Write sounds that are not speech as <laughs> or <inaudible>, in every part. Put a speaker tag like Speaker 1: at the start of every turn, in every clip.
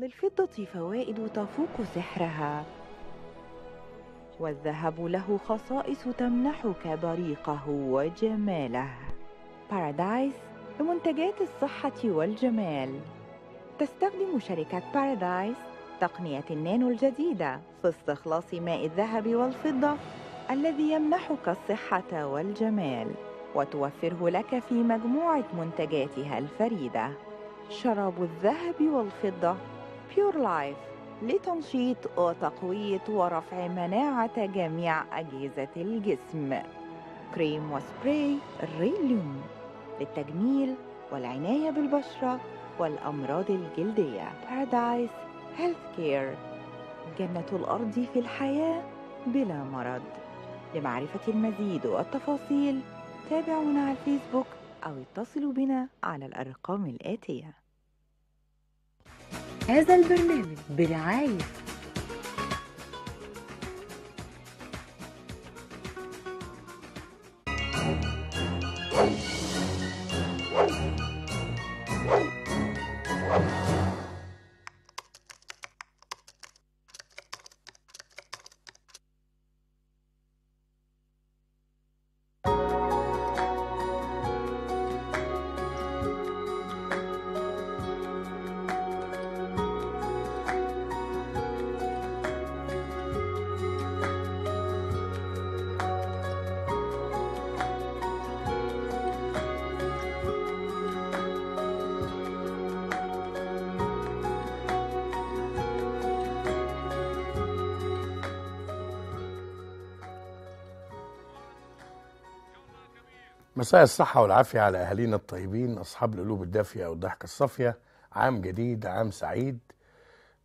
Speaker 1: للفضة فوائد تفوق سحرها والذهب له خصائص تمنحك بريقه وجماله بارادايس لمنتجات الصحة والجمال تستخدم شركة بارادايس تقنية النانو الجديدة في استخلاص ماء الذهب والفضة الذي يمنحك الصحة والجمال وتوفره لك في مجموعة منتجاتها الفريدة شراب الذهب والفضة بيور لايف لتنشيط وتقوية ورفع مناعة جميع أجهزة الجسم كريم وسبراي الريليوم للتجميل والعناية بالبشرة والأمراض الجلدية بارادايس هيلث كير جنة الأرض في الحياة بلا مرض لمعرفة المزيد والتفاصيل تابعونا على الفيسبوك أو اتصلوا بنا على الأرقام الآتية
Speaker 2: هذا البرنامج برعاية
Speaker 3: مساء الصحة والعافية على أهالينا الطيبين أصحاب القلوب الدافية والضحكة الصافية عام جديد عام سعيد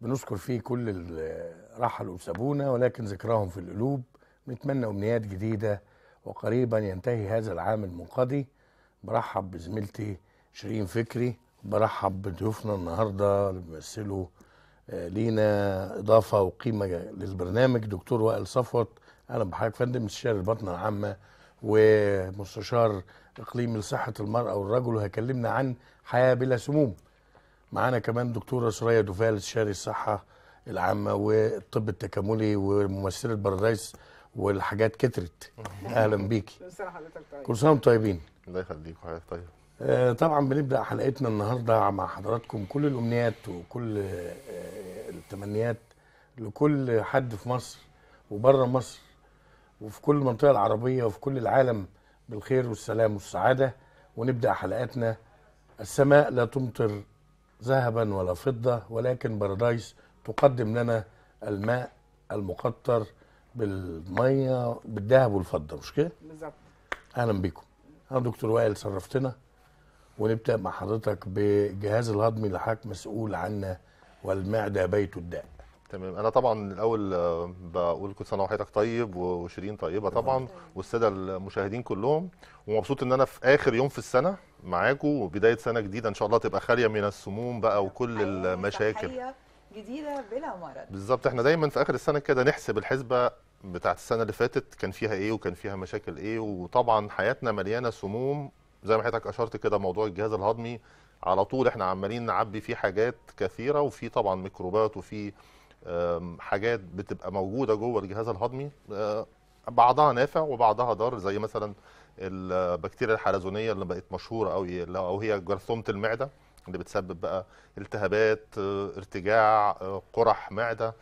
Speaker 3: بنذكر فيه كل اللي رحلوا وسابونا ولكن ذكراهم في القلوب نتمنى أمنيات جديدة وقريبا ينتهي هذا العام المنقضي برحب بزميلتي شيرين فكري برحب بضيوفنا النهارده اللي بيمثلوا آه، لينا إضافة وقيمة للبرنامج دكتور وائل صفوت أهلا بحضرتك فندم استشاري البطنة العامة ومستشار اقليم لصحه المراه والرجل وهيكلمنا عن حياه بلا سموم معانا كمان دكتوره سرية دوفال استشاري الصحه العامه والطب التكاملي وممثله بارادايس والحاجات كترت اهلا بيكي
Speaker 4: طيب. كل سنه وانتم طيبين الله يخليك وحضرتك طيب
Speaker 3: آه، طبعا بنبدا حلقتنا النهارده مع حضراتكم كل الامنيات وكل آه، آه، التمنيات لكل حد في مصر وبره مصر وفي كل المنطقة العربية وفي كل العالم بالخير والسلام والسعادة ونبدأ حلقاتنا السماء لا تمطر ذهبا ولا فضة ولكن بارادايس تقدم لنا الماء المقطر بالمية بالذهب والفضة مش كده؟ بالظبط أهلا بكم أنا دكتور وائل شرفتنا ونبدأ مع حضرتك بجهاز الهضمي اللي مسؤول عنه
Speaker 4: والمعدة بيت الداء تمام انا طبعا الاول آه، بقول كل سنه وحياتك طيب وشيرين طيبه طبعا والساده المشاهدين كلهم ومبسوط ان انا في اخر يوم في السنه معاكم وبدايه سنه جديده ان شاء الله تبقى خاليه من السموم بقى وكل أيوة، المشاكل
Speaker 1: جديده بلا مرض
Speaker 4: بالظبط احنا دايما في اخر السنه كده نحسب الحسبه بتاعت السنه اللي فاتت كان فيها ايه وكان فيها مشاكل ايه وطبعا حياتنا مليانه سموم زي ما حضرتك اشرت كده موضوع الجهاز الهضمي على طول احنا عمالين نعبي فيه حاجات كثيره وفي طبعا ميكروبات وفي حاجات بتبقى موجوده جوه الجهاز الهضمي آه، بعضها نافع وبعضها ضار زي مثلا البكتيريا الحلزونيه اللي بقت مشهوره او هي جرثومه المعده اللي بتسبب بقى التهابات آه، ارتجاع آه، قرح معده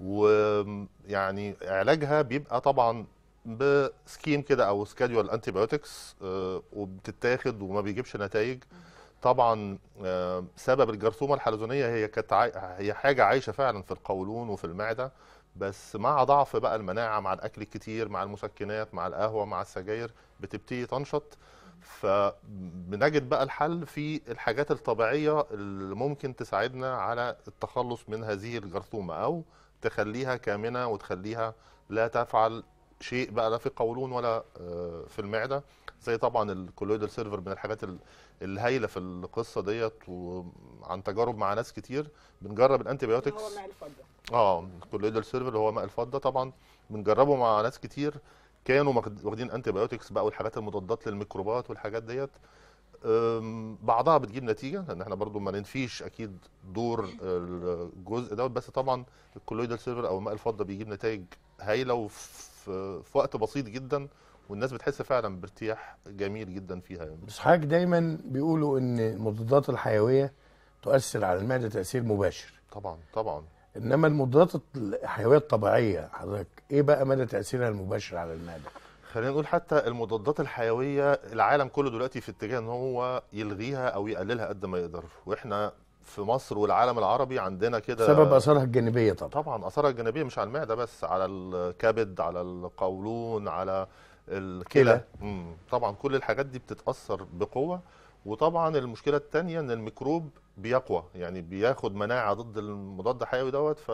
Speaker 4: ويعني علاجها بيبقى طبعا بسكيم كده او سكادول انتي بايوتكس وبتتاخد وما بيجيبش نتائج طبعا آه، سبب الجرثومه الحلزونيه هي كانت هي حاجه عايشه فعلا في القولون وفي المعده بس مع ضعف بقى المناعه مع الاكل الكتير مع المسكنات مع القهوه مع السجاير بتبتدي تنشط فبنجد بقى الحل في الحاجات الطبيعيه اللي ممكن تساعدنا على التخلص من هذه الجرثومه او تخليها كامنه وتخليها لا تفعل شيء بقى لا في القولون ولا آه، في المعده زي طبعا الكولويدال سيرفر من الحاجات الهايله في القصه ديت وعن تجارب مع ناس كتير بنجرب الانتي بايوتكس هو ماء الفضه اه كولويدال سيرفر اللي هو ماء الفضه طبعا بنجربه مع ناس كتير كانوا واخدين انتي بايوتكس بقى والحاجات المضادات للميكروبات والحاجات ديت بعضها بتجيب نتيجه لان احنا برضو ما ننفيش اكيد دور الجزء دوت بس طبعا الكولويدال سيرفر او ماء الفضه بيجيب نتائج هايله وفي وقت بسيط جدا والناس بتحس فعلا بارتياح جميل جدا فيها يعني.
Speaker 3: بس حضرتك دايما بيقولوا ان المضادات الحيويه تؤثر على المعده تاثير مباشر
Speaker 4: طبعا طبعا
Speaker 3: انما المضادات الحيويه الطبيعيه حضرتك ايه بقى مدى تاثيرها المباشر على المعده
Speaker 4: خلينا نقول حتى المضادات الحيويه العالم كله دلوقتي في اتجاه ان هو يلغيها او يقللها قد ما يقدر واحنا في مصر والعالم العربي عندنا كده سبب اثارها الجانبيه طبعا طبعا اثارها الجانبيه مش على المعده بس على الكبد على القولون على الكلى طبعا كل الحاجات دي بتتاثر بقوه وطبعا المشكله الثانيه ان الميكروب بيقوى يعني بياخد مناعه ضد المضاد الحيوي دوت ف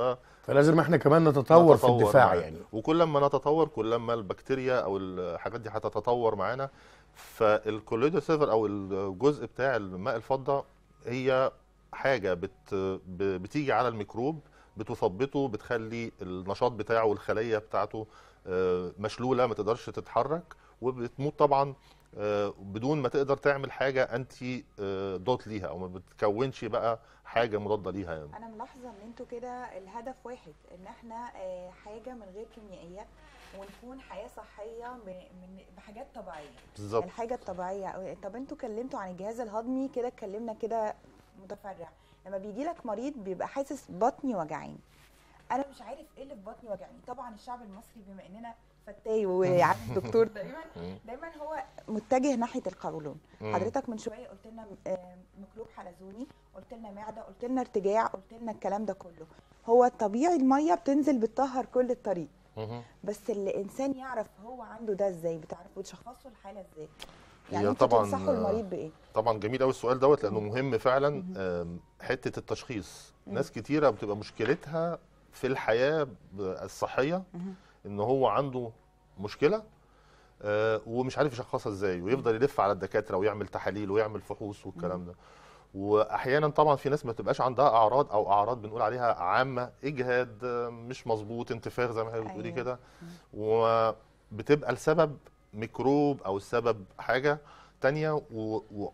Speaker 4: فلازم احنا كمان نتطور, نتطور في الدفاع يعني. يعني وكل ما نتطور كل ما البكتيريا او الحاجات دي هتتطور معانا فالكوليدو سيفر او الجزء بتاع الماء الفضه هي حاجه بت بتيجي على الميكروب بتثبطه بتخلي النشاط بتاعه والخليه بتاعته آه، مشلوله ما تقدرش تتحرك وبتموت طبعا آه، بدون ما تقدر تعمل حاجه انتي دوت آه، ليها او ما بتكونش بقى حاجه مضاده ليها يعني.
Speaker 1: انا ملاحظه ان انتوا كده الهدف واحد ان احنا حاجه من غير كيميائيات ونكون حياه صحيه من بحاجات طبيعيه بالظبط الحاجه يعني الطبيعيه قوي طب انتوا كلمتوا عن الجهاز الهضمي كده اتكلمنا كده متفرع لما بيجي لك مريض بيبقى حاسس بطني وجعان انا مش عارف ايه اللي في بطني وجعني طبعا الشعب المصري بما اننا فتاي وعارف الدكتور <laughs> دايما دايما هو متجه ناحيه القولون حضرتك من شويه قلت لنا ميكروب حلزوني قلت لنا معده قلت لنا ارتجاع قلت لنا الكلام ده كله هو طبيعي الميه بتنزل بتطهر كل الطريق بس الانسان يعرف هو عنده ده ازاي بتعرفوا تشخصوا الحاله ازاي يعني طبعا المريض بايه
Speaker 4: طبعا جميل قوي السؤال دوت لانه مهم فعلا حته التشخيص ناس كتيره بتبقى مشكلتها في الحياه الصحيه ان هو عنده مشكله آه، ومش عارف يشخصها ازاي ويفضل يلف على الدكاتره ويعمل تحاليل ويعمل فحوص والكلام ده واحيانا طبعا في ناس ما بتبقاش عندها اعراض او اعراض بنقول عليها عامه اجهاد مش مظبوط انتفاخ زي ما هي بتقولي أيوة. كده وبتبقى السبب ميكروب او السبب حاجه تانية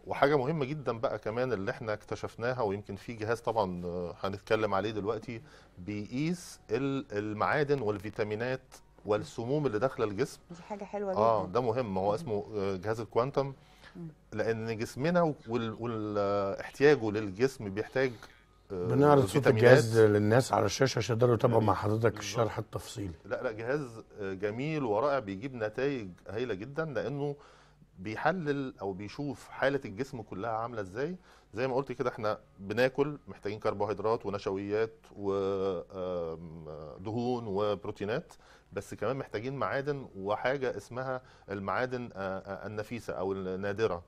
Speaker 4: وحاجة مهمة جدا بقى كمان اللي احنا اكتشفناها ويمكن في جهاز طبعا آه، هنتكلم عليه دلوقتي بيقيس المعادن والفيتامينات والسموم اللي داخله الجسم دي
Speaker 1: حاجة حلوة آه، جدا اه
Speaker 4: ده مهم هو اسمه آه، جهاز الكوانتم لان جسمنا واحتياجه للجسم بيحتاج بنعرض صوت الجهاز
Speaker 3: للناس على الشاشه عشان يقدروا يتابعوا مع حضرتك الشرح التفصيلي
Speaker 4: لا لا جهاز جميل ورائع بيجيب نتائج هايله جدا لانه بيحلل او بيشوف حاله الجسم كلها عامله ازاي زي ما قلت كده احنا بناكل محتاجين كربوهيدرات ونشويات ودهون وبروتينات بس كمان محتاجين معادن وحاجه اسمها المعادن النفيسه او النادره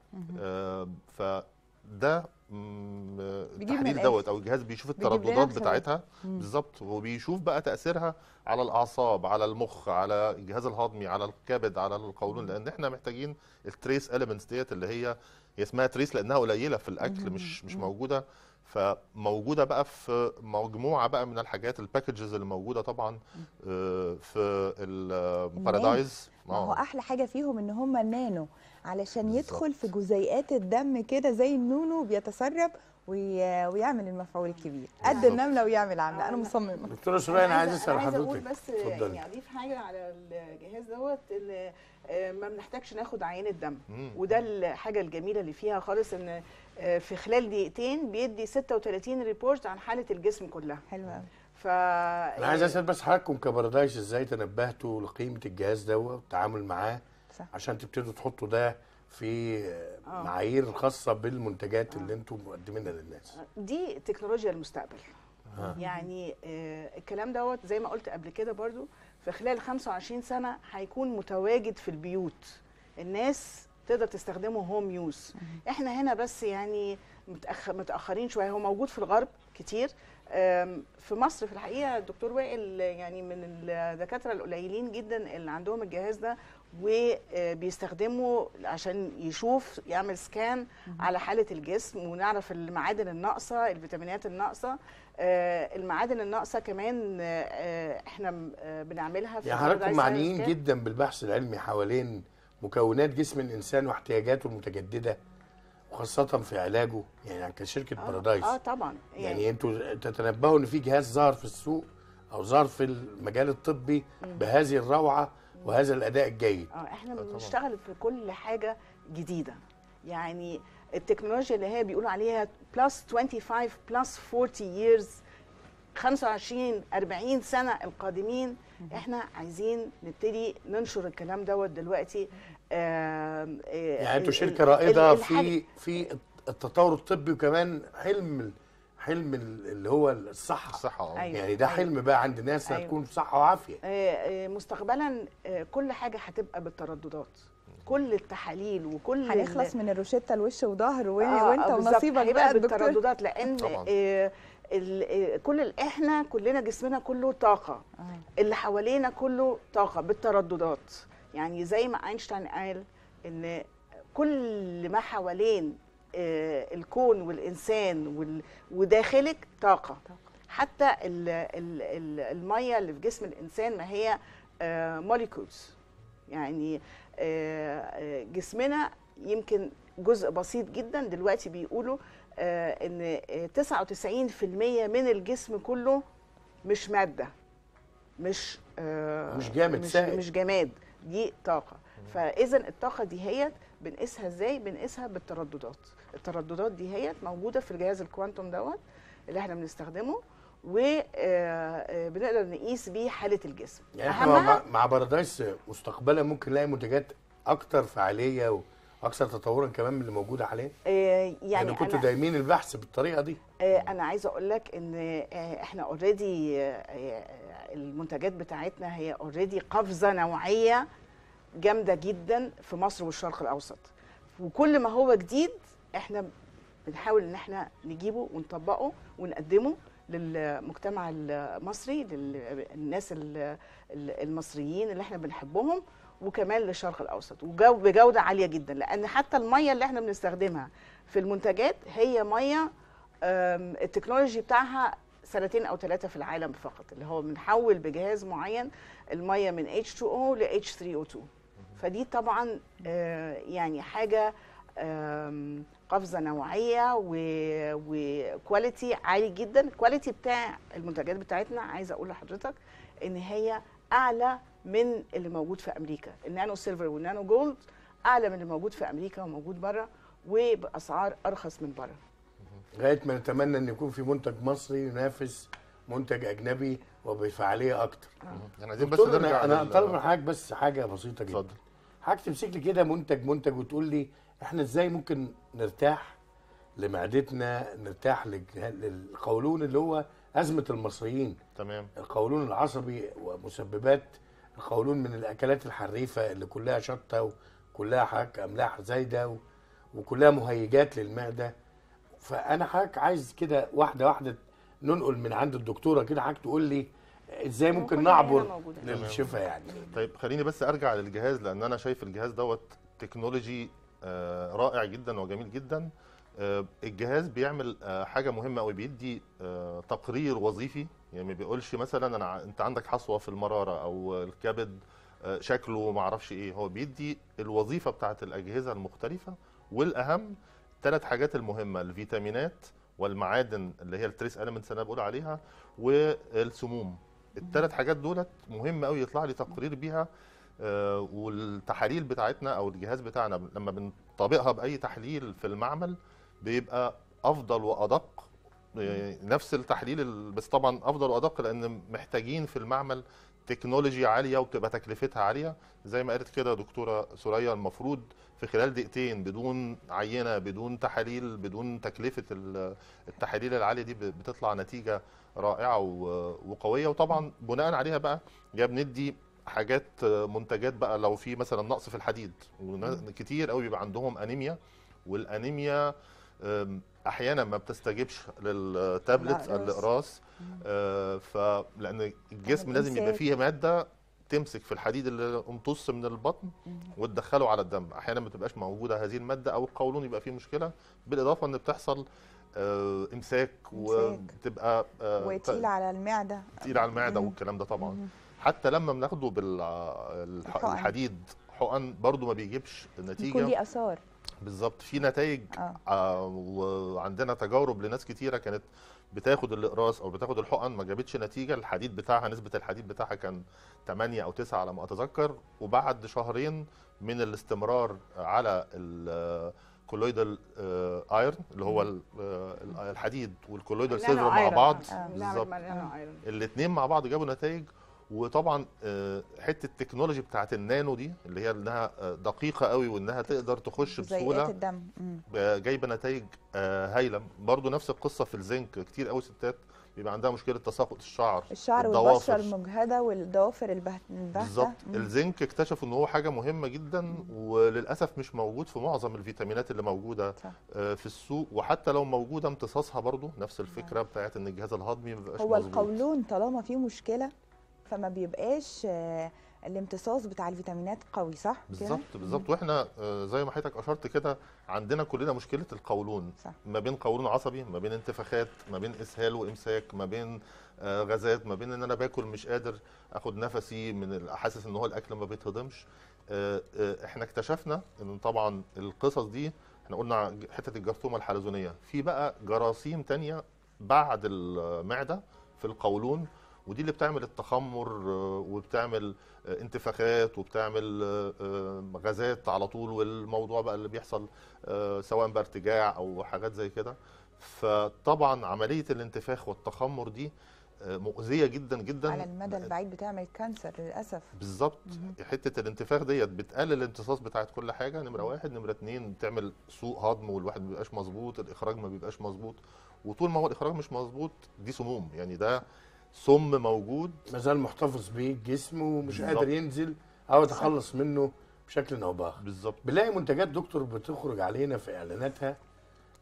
Speaker 4: فده التحليل دوت او الجهاز بيشوف الترددات بتاعتها بالظبط وبيشوف بقى تاثيرها على الاعصاب على المخ على الجهاز الهضمي على الكبد على القولون لان احنا محتاجين التريس اليمنتس ديت اللي هي هي اسمها تريس لانها قليله في الاكل مش مش موجوده فموجوده بقى في مجموعه بقى من الحاجات الباكجز اللي موجوده طبعا آه، في البارادايز ما هو آه.
Speaker 1: احلى حاجه فيهم ان هم النانو علشان يدخل في جزيئات الدم كده زي النونو بيتسرب ويعمل المفعول الكبير قد النمله ويعمل عمله انا مصممه
Speaker 3: دكتوره سرايا انا عايز اسال حضرتك بس فضل. يعني
Speaker 2: اضيف حاجه على الجهاز دوت آه، ما بنحتاجش ناخد عينه دم وده الحاجه الجميله اللي فيها خالص ان آه، في خلال دقيقتين بيدي 36 ريبورت عن حاله الجسم كلها حلو ف انا عايز اسال
Speaker 3: بس حضرتكم كبرادايش ازاي تنبهتوا لقيمه الجهاز دوت والتعامل معاه صح. عشان تبتدوا تحطوا ده في آه. معايير خاصه بالمنتجات أوه. اللي انتم مقدمينها للناس آه،
Speaker 2: دي تكنولوجيا المستقبل آه. يعني آه الكلام دوت زي ما قلت قبل كده برضو في خلال 25 سنه هيكون متواجد في البيوت الناس تقدر تستخدمه هوم يوز احنا هنا بس يعني متاخرين شويه هو موجود في الغرب كتير في مصر في الحقيقه الدكتور وائل يعني من الدكاتره القليلين جدا اللي عندهم الجهاز ده وبيستخدمه عشان يشوف يعمل سكان على حاله الجسم ونعرف المعادن الناقصه الفيتامينات الناقصه آه، المعادن الناقصه كمان آه، احنا آه، بنعملها في يعني حضرتك معنيين جدا
Speaker 3: بالبحث العلمي حوالين مكونات جسم الانسان واحتياجاته المتجدده وخاصة في علاجه يعني كشركة آه بارادايس اه طبعا
Speaker 2: يعني, يعني انتوا
Speaker 3: تتنبهوا ان في جهاز ظهر في السوق او ظهر في المجال الطبي بهذه الروعة وهذا الاداء الجيد
Speaker 2: اه احنا آه، بنشتغل في كل حاجه جديده يعني التكنولوجيا اللي هي بيقولوا عليها بلس 25 بلس 40 ييرز 25 40 سنه القادمين احنا عايزين نبتدي ننشر الكلام دوت دلوقتي آه يعني انتوا شركه رائده في
Speaker 3: في التطور الطبي وكمان حلم حلم اللي هو الصحه الصحه آه. أيوة. يعني ده أيوة. حلم بقى عند ناس أيوة. هتكون في صحه وعافيه
Speaker 2: آه، آه، مستقبلا كل حاجه هتبقى بالترددات كل التحاليل وكل هنخلص من الروشته الوش وظهر آه وانت ونصيبك بقى بالترددات لان آه كل احنا كلنا جسمنا كله طاقه آه. اللي حوالينا كله طاقه بالترددات يعني زي ما اينشتاين قال ان كل ما حوالين آه، الكون والانسان وداخلك طاقه حتى الميه اللي في جسم الانسان ما هي موليكولز آه، يعني آه، جسمنا يمكن جزء بسيط جدا دلوقتي بيقولوا ان 99% من الجسم كله مش ماده مش مش جامد مش, مش جماد دي طاقه فاذا الطاقه دي هيت بنقيسها ازاي بنقيسها بالترددات الترددات دي هي موجوده في الجهاز الكوانتوم دوت اللي احنا بنستخدمه وبنقدر آه، آه، نقيس بيه حاله الجسم
Speaker 3: يعني احنا مع, مع بارادايس مستقبلا ممكن نلاقي منتجات اكتر فعاليه و... اكثر تطورا كمان من اللي موجوده حاليا
Speaker 2: آه، يعني, يعني كنتوا دايمين
Speaker 3: البحث بالطريقه دي
Speaker 2: انا عايزه اقول لك ان احنا اوريدي المنتجات بتاعتنا هي اوريدي قفزه نوعيه جامده جدا في مصر والشرق الاوسط وكل ما هو جديد احنا بنحاول ان احنا نجيبه ونطبقه ونقدمه للمجتمع المصري للناس المصريين اللي احنا بنحبهم وكمان للشرق الاوسط وبجوده عاليه جدا لان حتى الميه اللي احنا بنستخدمها في المنتجات هي ميه التكنولوجي بتاعها سنتين او ثلاثه في العالم فقط اللي هو بنحول بجهاز معين الميه من H2O ل H3O2 فدي طبعا آه، يعني حاجه قفزه نوعيه وكواليتي عالي جدا الكواليتي بتاع المنتجات بتاعتنا عايزه اقول لحضرتك ان هي اعلى من اللي موجود في امريكا النانو سيلفر والنانو جولد اعلى من اللي موجود في امريكا وموجود بره وباسعار ارخص من بره
Speaker 3: لغايه ما نتمنى ان يكون في منتج مصري ينافس منتج اجنبي وبفعاليه اكتر أنا عايزين بس انا هطلب من حضرتك بس حاجه بسيطه جدا اتفضل حضرتك تمسك لي كده منتج منتج وتقول لي احنا ازاي ممكن نرتاح لمعدتنا نرتاح للقولون اللي هو ازمه المصريين تمام القولون العصبي ومسببات القولون من الاكلات الحريفه اللي كلها شطه وكلها حاجة املاح زايده وكلها مهيجات للمعده فانا حضرتك عايز كده واحده واحده ننقل من عند الدكتوره كده حضرتك تقول لي ازاي ممكن نعبر نشوفها يعني
Speaker 4: طيب خليني بس ارجع للجهاز لان انا شايف الجهاز دوت تكنولوجي آه، رائع جدا وجميل جدا آه، الجهاز بيعمل آه، حاجه مهمه قوي بيدي تقرير وظيفي يعني ما بيقولش مثلا انا انت عندك حصوه في المراره او الكبد شكله ما اعرفش ايه هو بيدي الوظيفه بتاعه الاجهزه المختلفه والاهم ثلاث حاجات المهمه الفيتامينات والمعادن اللي هي التريس المنتس اللي انا بقول عليها والسموم الثلاث حاجات دولت مهم قوي يطلع لي تقرير بيها آه، والتحاليل بتاعتنا او الجهاز بتاعنا لما بنطبقها باي تحليل في المعمل بيبقى افضل وادق آه، نفس التحليل بس طبعا افضل وادق لان محتاجين في المعمل تكنولوجي عاليه وبتبقى تكلفتها عاليه زي ما قالت كده دكتوره سوريا المفروض في خلال دقيقتين بدون عينه بدون تحاليل بدون تكلفه التحاليل العاليه دي بتطلع نتيجه رائعه وقويه وطبعا بناء عليها بقى يا بندي حاجات آه، منتجات بقى لو في مثلا نقص في الحديد كتير قوي بيبقى عندهم انيميا والانيميا احيانا ما بتستجبش للتابلت الاقراص آه، فلان الجسم لازم يبقى فيه ماده تمسك في الحديد اللي امتص من البطن وتدخله على الدم احيانا ما بتبقاش موجوده هذه الماده او القولون يبقى فيه مشكله بالاضافه ان بتحصل آه، امساك آه وتقيل
Speaker 1: على المعده
Speaker 4: تقيل على المعده والكلام ده طبعا مم. حتى لما بناخده بالحديد آه، حقن برضو ما بيجيبش نتيجه كل ليه اثار بالظبط في نتائج آه. آه وعندنا تجارب لناس كتيره كانت بتاخد الاقراص او بتاخد الحقن ما جابتش نتيجه الحديد بتاعها نسبه الحديد بتاعها كان 8 او 9 على ما اتذكر وبعد شهرين من الاستمرار على آه، كولويدال ايرون uh, اللي هو uh, الحديد والكولويدال سيلفر مع بعض آه، بالظبط الاثنين مع بعض جابوا نتائج وطبعا آه، حته التكنولوجي بتاعت النانو دي اللي هي انها آه، دقيقه قوي وانها تقدر تخش بسهوله الدم. جايبه نتائج هايله برضو نفس القصه في الزنك كتير قوي ستات بيبقى عندها مشكله تساقط الشعر الشعر والبشره
Speaker 1: المجهده والضوافر البهته بالظبط
Speaker 4: الزنك اكتشفوا ان هو حاجه مهمه جدا مم. وللاسف مش موجود في معظم الفيتامينات اللي موجوده صح. آه، في السوق وحتى لو موجوده امتصاصها برضو نفس الفكره مم. بتاعت ان الجهاز الهضمي ما بيبقاش هو مزبوط.
Speaker 1: القولون طالما فيه مشكله فما بيبقاش آه الامتصاص بتاع الفيتامينات قوي صح بالظبط بالظبط
Speaker 4: واحنا آه، زي ما حضرتك اشرت كده عندنا كلنا مشكله القولون صح. ما بين قولون عصبي ما بين انتفاخات ما بين اسهال وامساك ما بين آه، غازات ما بين ان انا باكل مش قادر اخد نفسي من حاسس ان هو الاكل ما بيتهضمش آه، احنا اكتشفنا ان طبعا القصص دي احنا قلنا حته الجرثومه الحلزونيه في بقى جراثيم تانية بعد المعده في القولون ودي اللي بتعمل التخمر آه، وبتعمل آه، انتفاخات وبتعمل آه، غازات على طول والموضوع بقى اللي بيحصل سواء بارتجاع او حاجات زي كده فطبعا عمليه الانتفاخ والتخمر دي مؤذيه جدا جدا على
Speaker 1: المدى البعيد بتعمل كانسر للاسف
Speaker 4: بالظبط حته الانتفاخ ديت بتقلل الامتصاص بتاعت كل حاجه نمره واحد نمره اتنين بتعمل سوء هضم والواحد ما بيبقاش مظبوط الاخراج ما بيبقاش مظبوط وطول ما هو الاخراج مش مظبوط دي سموم يعني ده سم موجود ما زال محتفظ بيه جسمه ومش بالزبط. قادر ينزل
Speaker 3: او يتخلص منه بشكل او باخر بالظبط بنلاقي منتجات دكتور بتخرج علينا في اعلاناتها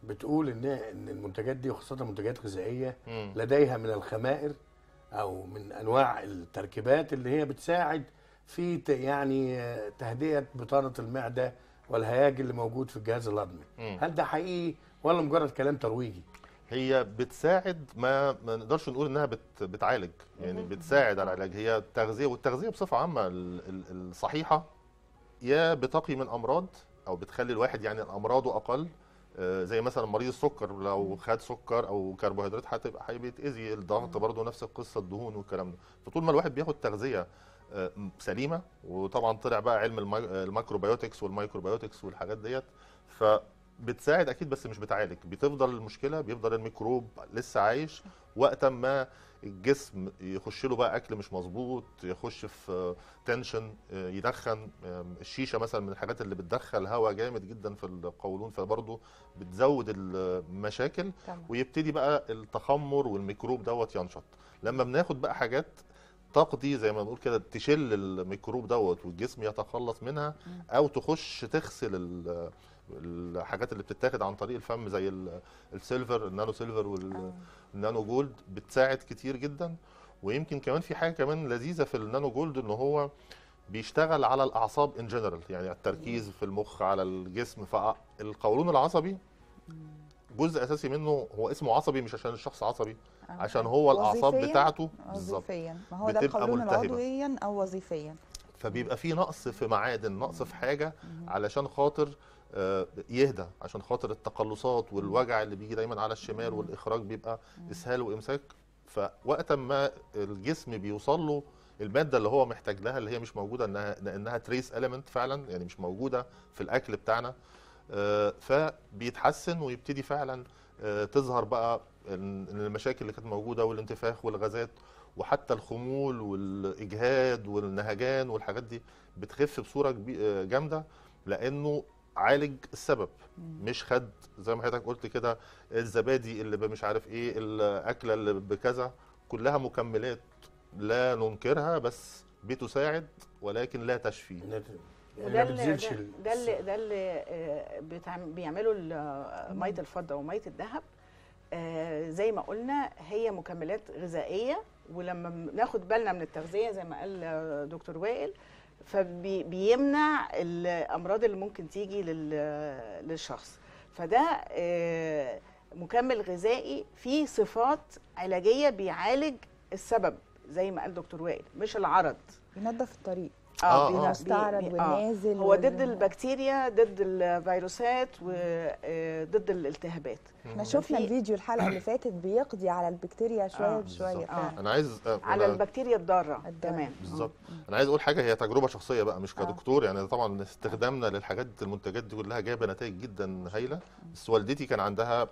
Speaker 3: بتقول ان ان المنتجات دي وخاصه منتجات غذائيه لديها من الخمائر او من انواع التركيبات اللي هي بتساعد في يعني آه، تهدئه بطانه المعده والهياج اللي موجود في الجهاز الهضمي هل
Speaker 4: ده حقيقي ولا مجرد كلام ترويجي هي بتساعد ما ما نقدرش نقول انها بت بتعالج يعني بتساعد على العلاج هي التغذيه والتغذيه بصفه عامه الصحيحه يا بتقي من امراض او بتخلي الواحد يعني امراضه اقل آه، زي مثلا مريض السكر لو خد سكر او كربوهيدرات هتبقى هيتاذي الضغط برضه نفس القصه الدهون والكلام ده فطول ما الواحد بياخد تغذيه آه، سليمه وطبعا طلع بقى علم الميكروبيوتكس والمايكروبيوتكس والحاجات ديت ف بتساعد اكيد بس مش بتعالج بتفضل المشكله بيفضل الميكروب لسه عايش وقت ما الجسم يخش له بقى اكل مش مظبوط يخش في تنشن يدخن الشيشه مثلا من الحاجات اللي بتدخل هواء جامد جدا في القولون فبرضه بتزود المشاكل ويبتدي بقى التخمر والميكروب دوت ينشط لما بناخد بقى حاجات تقضي زي ما بنقول كده تشل الميكروب دوت والجسم يتخلص منها او تخش تغسل الحاجات اللي بتتاخد عن طريق الفم زي السيلفر النانو سيلفر والنانو آه. جولد بتساعد كتير جدا ويمكن كمان في حاجه كمان لذيذه في النانو جولد ان هو بيشتغل على الاعصاب ان جنرال يعني التركيز في المخ على الجسم فالقولون العصبي جزء اساسي منه هو اسمه عصبي مش عشان الشخص عصبي آه. عشان هو الاعصاب بتاعته آه، بالظبط ما
Speaker 1: هو ده القولون العضويا او وظيفيا
Speaker 4: فبيبقى في نقص في معادن نقص في حاجه علشان خاطر آه، يهدى عشان خاطر التقلصات والوجع اللي بيجي دايما على الشمال والاخراج بيبقى اسهال وامساك فوقت ما الجسم بيوصل له الماده اللي هو محتاج لها اللي هي مش موجوده انها لانها تريس اليمنت فعلا يعني مش موجوده في الاكل بتاعنا آه، فبيتحسن ويبتدي فعلا آه، تظهر بقى المشاكل اللي كانت موجوده والانتفاخ والغازات وحتى الخمول والاجهاد والنهجان والحاجات دي بتخف بصوره جامده لانه عالج السبب مش خد زي ما حضرتك قلت كده الزبادي اللي مش عارف ايه الاكله اللي بكذا كلها مكملات لا ننكرها بس بتساعد ولكن لا تشفي يعني ده اللي
Speaker 2: ده اللي ده آه، اللي بيعملوا آه، ميه الفضه وميه الذهب آه، زي ما قلنا هي مكملات غذائيه ولما ناخد بالنا من التغذيه زي ما قال دكتور وائل فبيمنع الامراض اللي ممكن تيجي للشخص فده آه، مكمل غذائي فيه صفات علاجيه بيعالج السبب زي ما قال دكتور وائل مش العرض بينظف الطريق اه, آه، بيستعرض آه، آه. والنازل هو ضد البكتيريا ضد الفيروسات وضد الالتهابات
Speaker 4: احنا
Speaker 1: شفنا الفيديو الحلقه اللي <clears throat> فاتت بيقضي على البكتيريا شويه آه بشويه آه.
Speaker 4: انا عايز على البكتيريا
Speaker 2: الضاره تمام
Speaker 1: بالظبط
Speaker 4: انا عايز اقول حاجه هي تجربه شخصيه بقى مش كدكتور يعني طبعا استخدامنا للحاجات المنتجات دي كلها جايبه نتائج جدا هايله بس والدتي كان عندها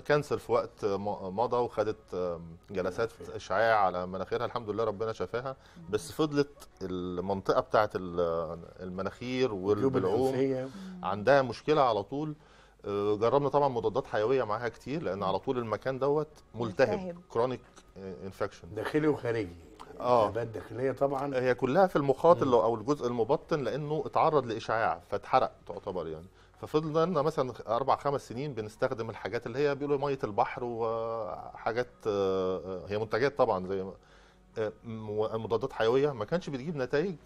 Speaker 4: كانسر في وقت مضى وخدت جلسات اشعاع على مناخيرها الحمد لله ربنا شفاها بس فضلت المنطقه بتاعه المناخير والبلعوم عندها مشكله على طول آه، جربنا طبعا مضادات حيويه معاها كتير لان على طول المكان دوت ملتهب كرونيك انفكشن آه، داخلي وخارجي اه الداخليه طبعا هي كلها في المخاط او الجزء المبطن لانه اتعرض لاشعاع فاتحرق تعتبر يعني ففضلنا مثلا اربع خمس سنين بنستخدم الحاجات اللي هي بيقولوا ميه البحر وحاجات آه، آه، هي منتجات طبعا زي آه، مضادات حيويه ما كانش بتجيب نتائج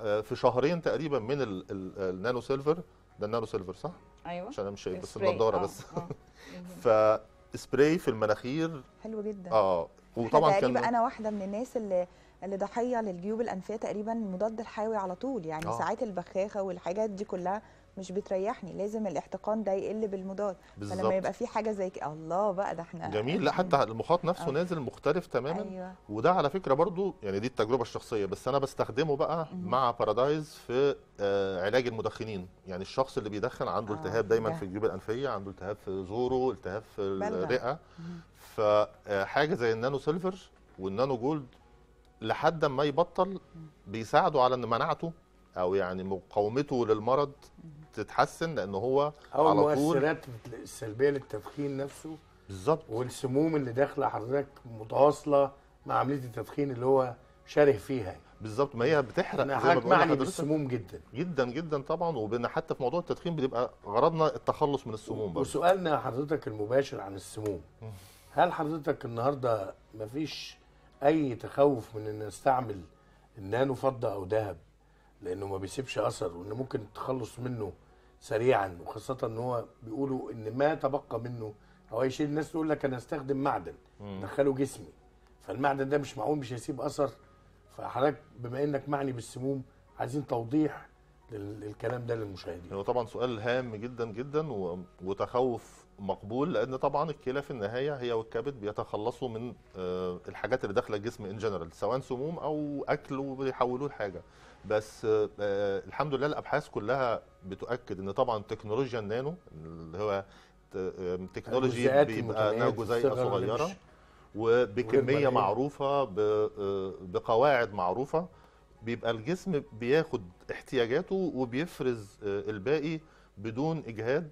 Speaker 4: في شهرين تقريبا من النانو سيلفر ده النانو سيلفر صح؟
Speaker 3: ايوه عشان انا مش شايف بس
Speaker 4: النضاره بس <laughs> فسبراي في المناخير
Speaker 1: حلو جدا اه
Speaker 4: وطبعا تقريبا كان انا
Speaker 1: واحده من الناس اللي اللي ضحيه للجيوب الانفيه تقريبا المضاد الحيوي على طول يعني آه. ساعات البخاخه والحاجات دي كلها مش بتريحني لازم الاحتقان ده يقل بالمضاد بالزبط. فلما يبقى في حاجه زي كده الله بقى ده احنا جميل لا حتى
Speaker 4: المخاط نفسه أوه. نازل مختلف تماما أيوة. وده على فكره برضو يعني دي التجربه الشخصيه بس انا بستخدمه بقى مم. مع بارادايز في آه علاج المدخنين يعني الشخص اللي بيدخن عنده آه. التهاب دايما ده. في الجيوب الانفيه عنده التهاب في زوره التهاب في الرئه فحاجه آه، زي النانو سيلفر والنانو جولد لحد ما يبطل بيساعده على ان مناعته او يعني مقاومته للمرض تتحسن لان هو او على طول المؤثرات
Speaker 3: السلبيه للتدخين نفسه بالظبط والسموم اللي داخله حضرتك متواصله
Speaker 4: مع عمليه التدخين اللي هو شاره فيها بالظبط ما هي بتحرق انا حضرتك معني السموم جدا جدا جدا طبعا وبنا حتى في موضوع التدخين بتبقى غرضنا التخلص من السموم برضه وسؤالنا حضرتك المباشر عن السموم هل حضرتك النهارده مفيش
Speaker 3: اي تخوف من ان نستعمل النانو فضه او ذهب لانه ما بيسيبش اثر وان ممكن التخلص منه سريعا وخاصه ان هو بيقولوا ان ما تبقى منه هو شيء الناس تقول لك انا استخدم معدن دخله جسمي فالمعدن ده مش معقول مش هيسيب اثر فحضرتك بما انك معني بالسموم عايزين
Speaker 4: توضيح للكلام ده للمشاهدين هو طبعا سؤال هام جدا جدا وتخوف مقبول لان طبعا الكلى في النهايه هي والكبد بيتخلصوا من آه، الحاجات اللي داخله الجسم ان جنرال سواء سموم او اكل وبيحولوه لحاجه بس آه، الحمد لله الابحاث كلها بتؤكد ان طبعا تكنولوجيا النانو اللي هو تكنولوجي بيبقى نانو جزيئه صغيره وبكميه معروفه آه، بقواعد معروفه بيبقى الجسم بياخد احتياجاته وبيفرز آه، الباقي بدون اجهاد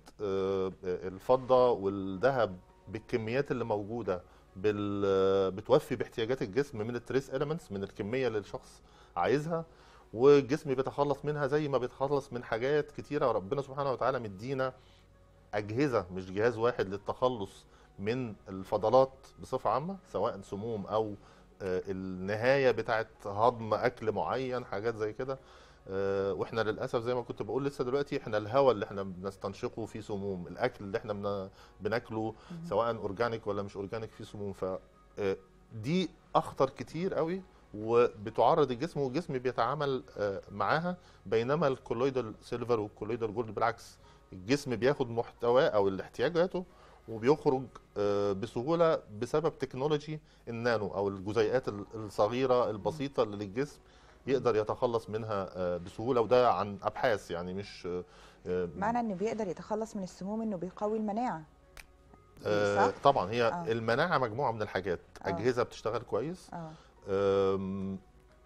Speaker 4: الفضه والذهب بالكميات اللي موجوده بتوفي باحتياجات الجسم من التريس اليمنتس من الكميه اللي الشخص عايزها وجسمي بيتخلص منها زي ما بيتخلص من حاجات كتيره ربنا سبحانه وتعالى مدينا اجهزه مش جهاز واحد للتخلص من الفضلات بصفه عامه سواء سموم او آه، النهايه بتاعت هضم اكل معين حاجات زي كده آه، واحنا للاسف زي ما كنت بقول لسه دلوقتي احنا الهواء اللي احنا بنستنشقه فيه سموم الاكل اللي احنا بناكله سواء اورجانيك ولا مش اورجانيك فيه سموم ف آه، دي اخطر كتير قوي وبتعرض الجسم والجسم بيتعامل آه، معاها بينما الكولويدال سيلفر والكولويدال جولد بالعكس الجسم بياخد محتواه او الاحتياجاته وبيخرج آه، بسهوله بسبب تكنولوجي النانو او الجزيئات الصغيره البسيطه اللي للجسم يقدر يتخلص منها آه، بسهوله وده عن ابحاث يعني مش معنى
Speaker 1: انه بيقدر يتخلص من السموم انه بيقوي المناعه
Speaker 4: آه طبعا هي آه. المناعه مجموعه من الحاجات آه. اجهزه بتشتغل كويس آه.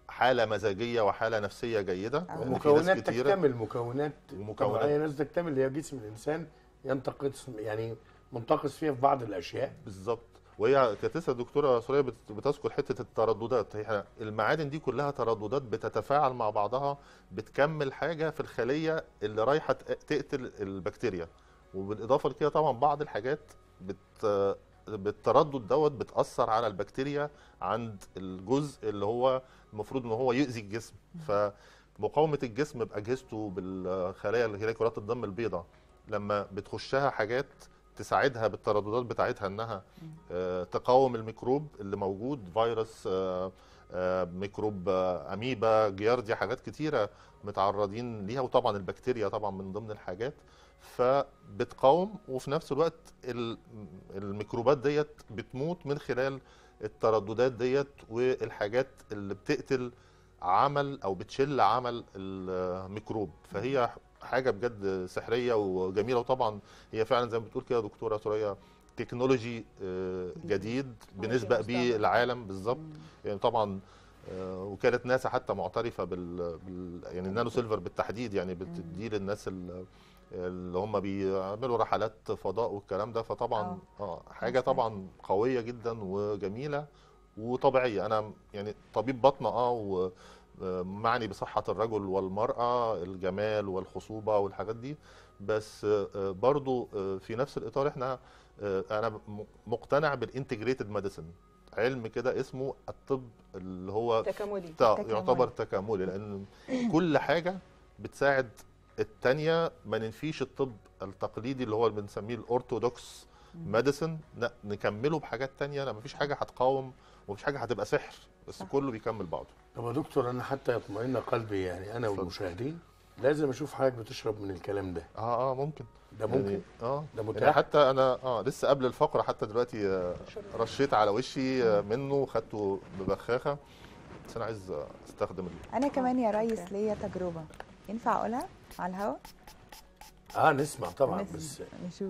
Speaker 4: حاله مزاجيه وحاله نفسيه جيده آه. مكونات تكتمل مكونات
Speaker 3: مكونات ناس تكتمل هي جسم الانسان ينتقص
Speaker 4: يعني منتقص فيها في بعض الاشياء بالظبط وهي كانت لسه الدكتوره سوريا بتذكر حته الترددات هي المعادن دي كلها ترددات بتتفاعل مع بعضها بتكمل حاجه في الخليه اللي رايحه تقتل البكتيريا وبالاضافه لكده طبعا بعض الحاجات بت بالتردد دوت بتاثر على البكتيريا عند الجزء اللي هو المفروض ان هو يؤذي الجسم فمقاومه الجسم باجهزته بالخلايا اللي هي كرات الدم البيضاء لما بتخشها حاجات تساعدها بالترددات بتاعتها انها آه، تقاوم الميكروب اللي موجود فيروس آه، آه، ميكروب اميبا جياردي حاجات كتيره متعرضين ليها وطبعا البكتيريا طبعا من ضمن الحاجات فبتقاوم وفي نفس الوقت الميكروبات ديت بتموت من خلال الترددات ديت والحاجات اللي بتقتل عمل او بتشل عمل الميكروب فهي حاجه بجد سحريه وجميله وطبعا هي فعلا زي ما بتقول كده دكتوره ثريا تكنولوجي آه، جديد بنسبق بيه العالم بالظبط يعني طبعا آه، وكاله ناسا حتى معترفه بال يعني النانو سيلفر بالتحديد يعني بتدي للناس اللي هم بيعملوا رحلات فضاء والكلام ده فطبعا اه, آه،, آه، حاجه طبعا قويه جدا وجميله وطبيعيه انا يعني طبيب بطنه اه ومعني بصحه الرجل والمراه الجمال والخصوبه والحاجات دي بس آه، برضو في نفس الاطار احنا انا مقتنع بالانتجريتد ميديسن علم كده اسمه الطب اللي هو تكاملي. تكاملي. يعتبر تكاملي لان كل حاجه بتساعد التانية ما ننفيش الطب التقليدي اللي هو بنسميه الاورثودوكس ميديسن نكمله بحاجات تانية لا مفيش حاجه هتقاوم ومفيش حاجه هتبقى سحر بس كله بيكمل بعضه طب يا دكتور
Speaker 3: انا حتى يطمئن قلبي يعني انا والمشاهدين لازم اشوف حضرتك بتشرب من الكلام ده اه اه ممكن
Speaker 4: ده ممكن يعني اه ده يعني متاح يعني حتى انا اه لسه قبل الفقره حتى دلوقتي آه رشيت على وشي آه منه خدته ببخاخه بس انا عايز استخدم اللي.
Speaker 1: انا كمان يا ريس ليا تجربه ينفع اقولها على الهوا؟
Speaker 4: اه نسمع طبعا بس نشوف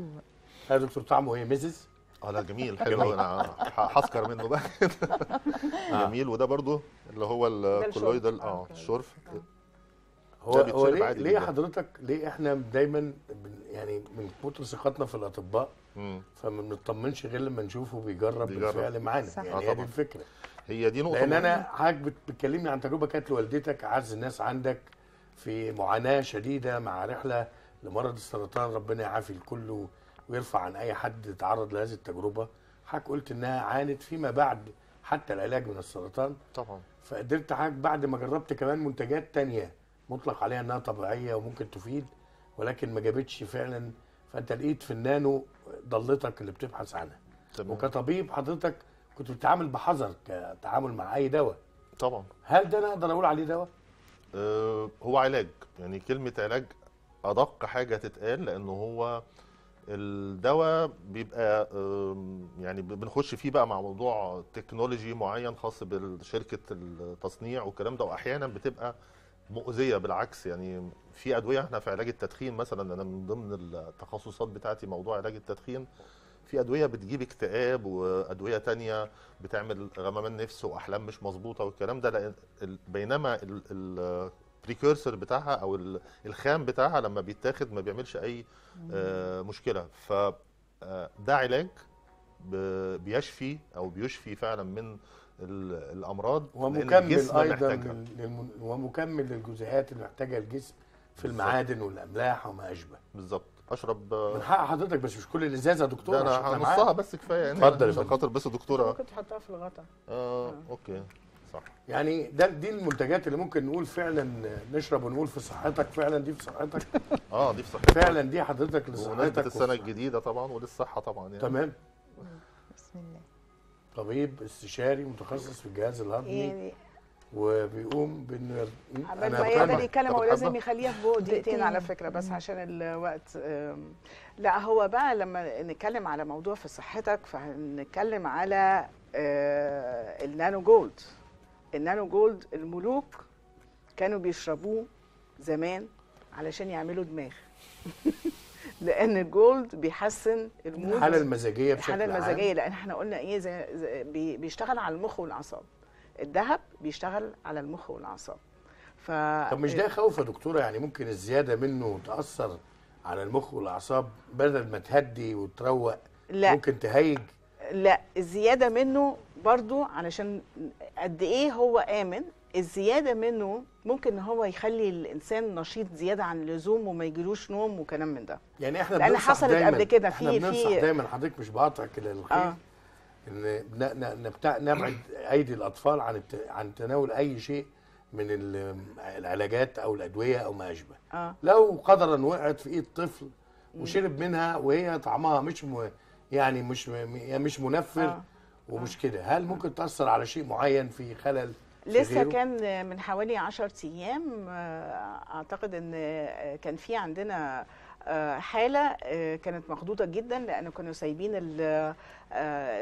Speaker 4: يا دكتور طعمه هي ميزز اه لا جميل حلو انا هسكر منه بقى <laughs> جميل وده برضو اللي هو الكولويدال اه الشرف آه، هو هو ليه, ليه
Speaker 3: حضرتك ليه احنا دايما يعني من كتر ثقتنا في الاطباء فما بنطمنش غير لما نشوفه بيجرب, بيجرب. بالفعل معانا يعني آه، هي دي الفكره هي دي نقطه لان انا حضرتك بتكلمني عن تجربه كانت لوالدتك اعز الناس عندك في معاناه شديده مع رحله لمرض السرطان ربنا يعافي الكل ويرفع عن اي حد تعرض لهذه التجربه حضرتك قلت انها عانت فيما بعد حتى العلاج من السرطان طبعا فقدرت حضرتك بعد ما جربت كمان منتجات تانية مطلق عليها انها طبيعيه وممكن تفيد ولكن ما جابتش فعلا فانت لقيت في النانو ضلتك اللي بتبحث عنها تمام. وكطبيب حضرتك كنت بتتعامل بحذر
Speaker 4: كتعامل مع اي دواء طبعا هل ده انا اقدر اقول عليه دواء آه، هو علاج يعني كلمه علاج ادق حاجه تتقال لان هو الدواء بيبقى يعني بنخش فيه بقى مع موضوع تكنولوجي معين خاص بشركه التصنيع والكلام ده واحيانا بتبقى مؤذيه بالعكس يعني في ادويه احنا في علاج التدخين مثلا انا من ضمن التخصصات بتاعتي موضوع علاج التدخين في ادويه بتجيب اكتئاب وادويه تانية بتعمل غمامات نفس واحلام مش مظبوطه والكلام ده لأن بينما البريكيرسر بتاعها او الخام بتاعها لما بيتاخد ما بيعملش اي آه، مشكله ف آه، ده علاج بيشفي او بيشفي فعلا من الامراض ومكمل ايضا
Speaker 3: ومكمل للجزيئات اللي محتاجها الجسم في بالزبط. المعادن والاملاح
Speaker 4: وما اشبه بالظبط اشرب من آه، حق
Speaker 3: حضرتك بس مش كل الازازه يا دكتور انا نصها بس كفايه يعني اتفضل عشان خاطر بس دكتوره ممكن تحطها في الغطا آه،, آه,
Speaker 4: اوكي صح
Speaker 3: يعني ده دي المنتجات اللي ممكن نقول فعلا نشرب ونقول في صحتك فعلا دي في صحتك <laughs>
Speaker 4: اه دي في صحتك فعلا
Speaker 3: دي حضرتك لصحتك السنه الجديده طبعا
Speaker 4: وللصحه طبعا يعني تمام بسم
Speaker 3: الله طبيب استشاري متخصص في الجهاز الهضمي يعني وبيقوم بانه عبال ما يقدر يتكلم
Speaker 4: هو لازم
Speaker 2: يخليها في جوه دقيقتين على فكره بس عشان الوقت لا هو بقى لما نتكلم على موضوع في صحتك فهنتكلم على آه، النانو جولد النانو جولد الملوك كانوا بيشربوه زمان علشان يعملوا دماغ <laughs> لان الجولد بيحسن المود الحاله المزاجيه بشكل الحاله المزاجيه عام. لان احنا قلنا ايه زي بيشتغل على المخ والاعصاب الذهب بيشتغل على المخ والاعصاب ف... طب مش ده
Speaker 3: خوف يا دكتوره يعني ممكن الزياده منه تاثر على المخ والاعصاب بدل ما تهدي وتروق لا. ممكن تهيج لا الزياده منه برضو علشان
Speaker 2: قد ايه هو امن الزياده منه ممكن ان هو يخلي الانسان نشيط زياده عن اللزوم وما يجيلوش نوم وكلام من ده
Speaker 3: يعني احنا لان حصلت قبل كده في في دايما حضرتك مش بقاطعك الخير آه. ان نبعد ايدي الاطفال عن عن تناول اي شيء من العلاجات او الادويه او ما اشبه آه. لو قدرا وقعت في ايد طفل وشرب منها وهي طعمها مش م... يعني مش م... يعني مش منفر آه. آه. ومش كده هل ممكن تاثر على شيء معين في خلل لسه
Speaker 2: كان من حوالي 10 ايام آه، اعتقد ان آه، كان في عندنا آه، حاله آه، كانت مخضوضه جدا لان كانوا سايبين آه،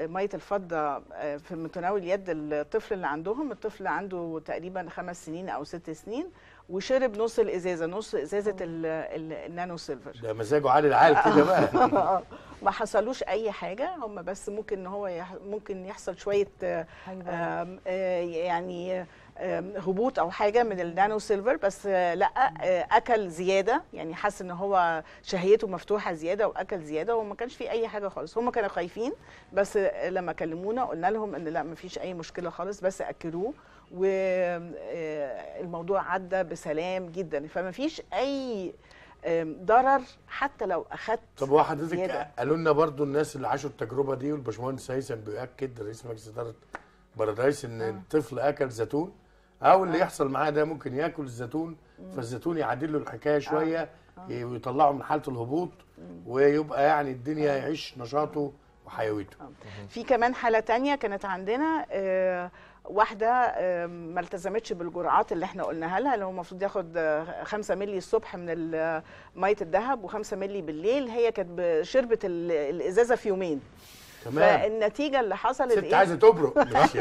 Speaker 2: ميه الفضه في متناول يد الطفل اللي عندهم الطفل عنده تقريبا خمس سنين او ست سنين وشرب نص الازازه نص ازازه النانو سيلفر ده
Speaker 3: مزاجه عالي العال كده
Speaker 2: بقى <laughs> ما حصلوش اي حاجه هم بس ممكن ان هو يح ممكن يحصل شويه آه يعني هبوط او حاجه من النانو سيلفر بس لا آه، اكل زياده يعني حس ان هو شهيته مفتوحه زياده واكل زياده وما كانش في اي حاجه خالص هم كانوا خايفين بس لما كلمونا قلنا لهم ان لا ما فيش اي مشكله خالص بس اكلوه والموضوع آه، عدى بسلام جدا فما فيش اي ضرر حتى لو اخدت طب هو حضرتك
Speaker 3: قالوا لنا برضو الناس اللي عاشوا التجربه دي والباشمهندس هيثم بياكد رئيس مجلس اداره بارادايس ان آه. الطفل اكل زيتون او اه اللي يحصل معاه ده ممكن ياكل الزيتون فالزيتون يعدل له الحكايه اه، شويه اه. ويطلعه من حاله الهبوط ويبقى يعني الدنيا يعيش نشاطه وحيويته في
Speaker 2: كمان حاله تانية كانت عندنا واحده ما التزمتش بالجرعات اللي احنا قلناها لها اللي هو المفروض ياخد 5 مللي الصبح من ميه الذهب و5 مللي بالليل هي كانت شربت الازازه في يومين تمام فالنتيجه اللي حصلت ست ايه عايزه تبرق <laughs> ماشي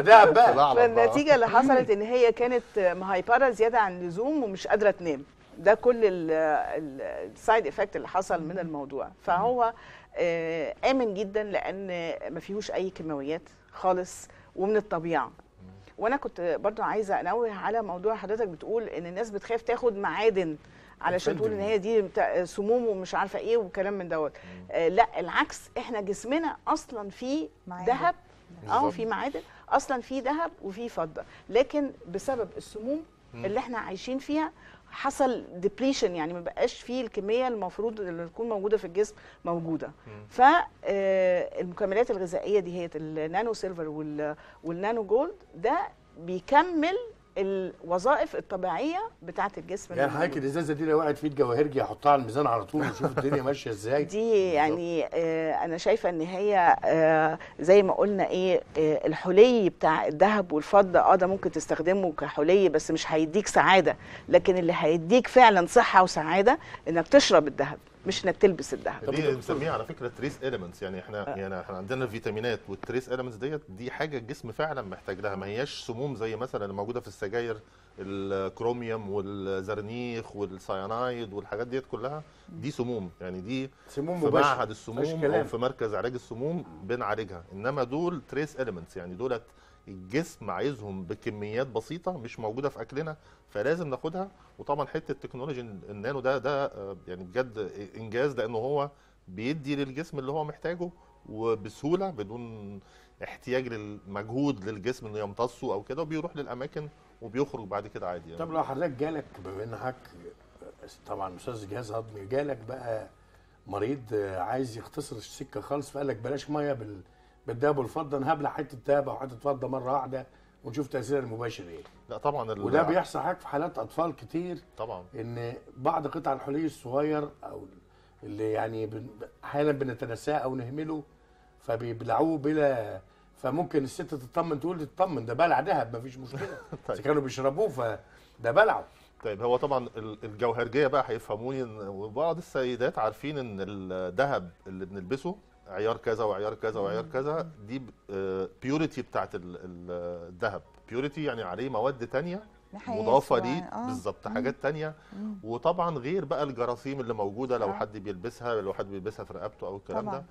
Speaker 2: ده بقى فالنتيجه اللي حصلت ان هي كانت مهايبره زياده عن اللزوم ومش قادره تنام ده كل السايد افكت اللي حصل من الموضوع فهو آه، امن جدا لان ما فيهوش اي كيماويات خالص ومن الطبيعه وانا كنت برضو عايزه انوه على موضوع حضرتك بتقول ان الناس بتخاف تاخد معادن علشان تقول ان هي دي سموم ومش عارفه ايه وكلام من دوت آه لا العكس احنا جسمنا اصلا فيه ذهب اه في معادن اصلا فيه ذهب وفي فضه لكن بسبب السموم اللي احنا عايشين فيها حصل ديبليشن يعني ما بقاش فيه الكميه المفروض اللي تكون موجوده في الجسم موجوده فالمكملات آه، الغذائيه دي هي النانو سيلفر والنانو جولد ده بيكمل الوظائف الطبيعيه بتاعه الجسم
Speaker 3: يعني حضرتك الازازه دي لو وقعت في الجواهرجي احطها على الميزان على طول وشوف الدنيا <laughs> ماشيه ازاي دي
Speaker 2: يعني آه انا شايفه ان هي آه زي ما قلنا ايه آه الحلي بتاع الذهب والفضه اه ده ممكن تستخدمه كحلي بس مش هيديك سعاده لكن اللي هيديك فعلا صحه وسعاده انك تشرب الذهب مش انك تلبس الذهب دي بنسميها
Speaker 4: على فكره تريس اليمنتس يعني احنا آه. يعني احنا عندنا الفيتامينات والتريس اليمنتس ديت دي حاجه الجسم فعلا محتاج لها ما هياش سموم زي مثلا اللي موجوده في السجاير الكروميوم والزرنيخ والسيانايد والحاجات ديت كلها دي سموم يعني دي سموم في معهد السموم او في مركز علاج السموم بنعالجها انما دول تريس اليمنتس يعني دولت الجسم عايزهم بكميات بسيطه مش موجوده في اكلنا فلازم ناخدها وطبعا حته التكنولوجي النانو ده ده آه، يعني بجد انجاز لانه هو بيدي للجسم اللي هو محتاجه وبسهوله بدون احتياج للمجهود للجسم انه يمتصه او كده وبيروح للاماكن وبيخرج بعد كده عادي يعني. طب لو حضرتك
Speaker 3: جالك بما انك طبعا استاذ جهاز هضمي جالك بقى
Speaker 4: مريض آه، عايز
Speaker 3: يختصر السكه خالص فقال لك بلاش ميه بال بالذهب والفضه هبلع حته ذهب او حته فضه مره واحده ونشوف تاثيرها المباشر ايه
Speaker 4: لا طبعا وده بيحصل
Speaker 3: حاجه في حالات اطفال كتير طبعا ان بعض قطع الحلي الصغير او اللي يعني احيانا بن... بنتناساه او نهمله فبيبلعوه بلا فممكن الست تطمن تقول تطمن ده بلع ذهب مفيش مشكله
Speaker 4: <laughs> طيب. كانوا بيشربوه فده بلعه طيب هو طبعا الجوهرجيه بقى هيفهموني وبعض السيدات عارفين ان الذهب اللي بنلبسه عيار كذا وعيار كذا وعيار كذا دي بيوريتي آه، بتاعت الذهب بيوريتي يعني عليه مواد تانية مضافه ليه آه. بالظبط حاجات تانية مم. وطبعا غير بقى الجراثيم اللي موجوده لو آه. حد بيلبسها لو حد بيلبسها في رقبته او الكلام ده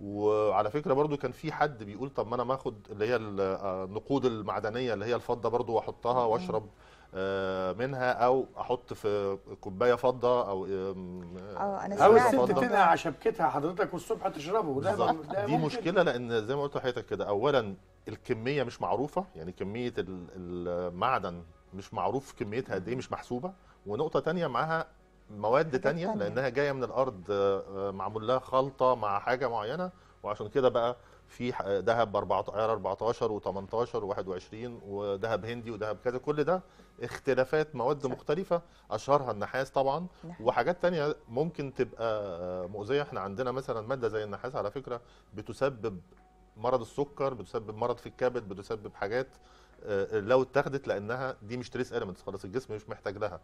Speaker 4: وعلى فكره برضو كان في حد بيقول طب ما انا ما اخد اللي هي آه، النقود المعدنيه اللي هي الفضه برضو واحطها واشرب آه، منها او احط في كوبايه فضه او اه انا او الست تنقع شبكتها حضرتك والصبح تشربه ده دي مشكله لان زي ما قلت لحضرتك كده اولا الكميه مش معروفه يعني كميه المعدن مش معروف كميتها قد ايه مش محسوبه ونقطه تانية معاها مواد تانية لانها جايه من الارض آه، معمول لها خلطه مع حاجه معينه وعشان كده بقى في ذهب 14 و18 و21 وذهب هندي وذهب كذا كل ده اختلافات مواد صح. مختلفه اشهرها النحاس طبعا نحن. وحاجات تانية ممكن تبقى مؤذيه احنا عندنا مثلا ماده زي النحاس على فكره بتسبب مرض السكر بتسبب مرض في الكبد بتسبب حاجات آه، لو اتاخدت لانها دي مش تريس اليمنتس خلاص الجسم مش محتاج لها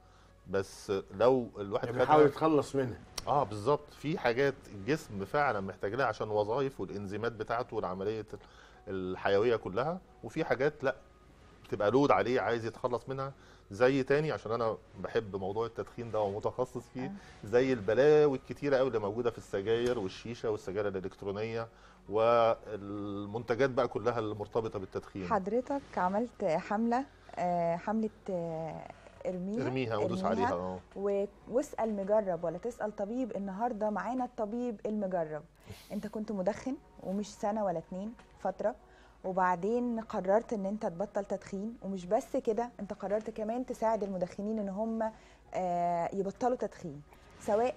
Speaker 4: بس لو الواحد يعني بيحاول يتخلص منها اه بالظبط في حاجات الجسم فعلا محتاج لها عشان وظائف والانزيمات بتاعته والعمليه الحيويه كلها وفي حاجات لا بتبقى لود عليه عايز يتخلص منها زي تاني عشان انا بحب موضوع التدخين ده ومتخصص فيه آه. زي البلاوي الكتيره قوي اللي موجوده في السجاير والشيشه والسجاير الالكترونيه والمنتجات بقى كلها المرتبطه بالتدخين
Speaker 1: حضرتك عملت حمله آه، حمله آه، ارميها ارميها ودوس عليها اه واسال مجرب ولا تسال طبيب النهارده معانا الطبيب المجرب <laughs> انت كنت مدخن ومش سنه ولا اتنين فتره وبعدين قررت ان انت تبطل تدخين ومش بس كده انت قررت كمان تساعد المدخنين ان هم آه، يبطلوا تدخين سواء